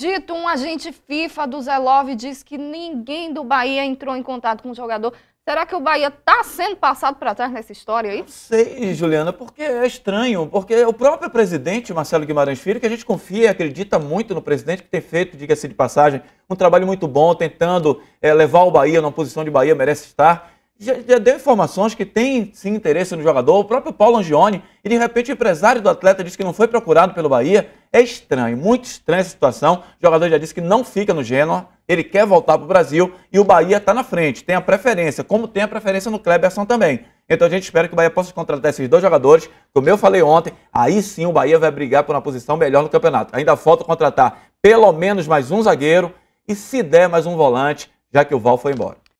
Dito, um agente FIFA do Zelove diz que ninguém do Bahia entrou em contato com o jogador. Será que o Bahia está sendo passado para trás nessa história aí? Sei, Juliana, porque é estranho, porque o próprio presidente, Marcelo Guimarães Filho, que a gente confia e acredita muito no presidente, que tem feito, diga-se de passagem, um trabalho muito bom, tentando é, levar o Bahia numa posição de Bahia merece estar. Já, já, deu informações que tem sim interesse no jogador. O próprio Paulo Angione, e de repente o empresário do atleta disse que não foi procurado pelo Bahia. É estranho, muito estranha essa situação. O jogador já disse que não fica no Gênova, ele quer voltar para o Brasil e o Bahia está na frente, tem a preferência, como tem a preferência no Kleberson também. Então a gente espera que o Bahia possa contratar esses dois jogadores. Como eu falei ontem, aí sim o Bahia vai brigar por uma posição melhor no campeonato. Ainda falta contratar pelo menos mais um zagueiro e se der mais um volante, já que o Val foi embora.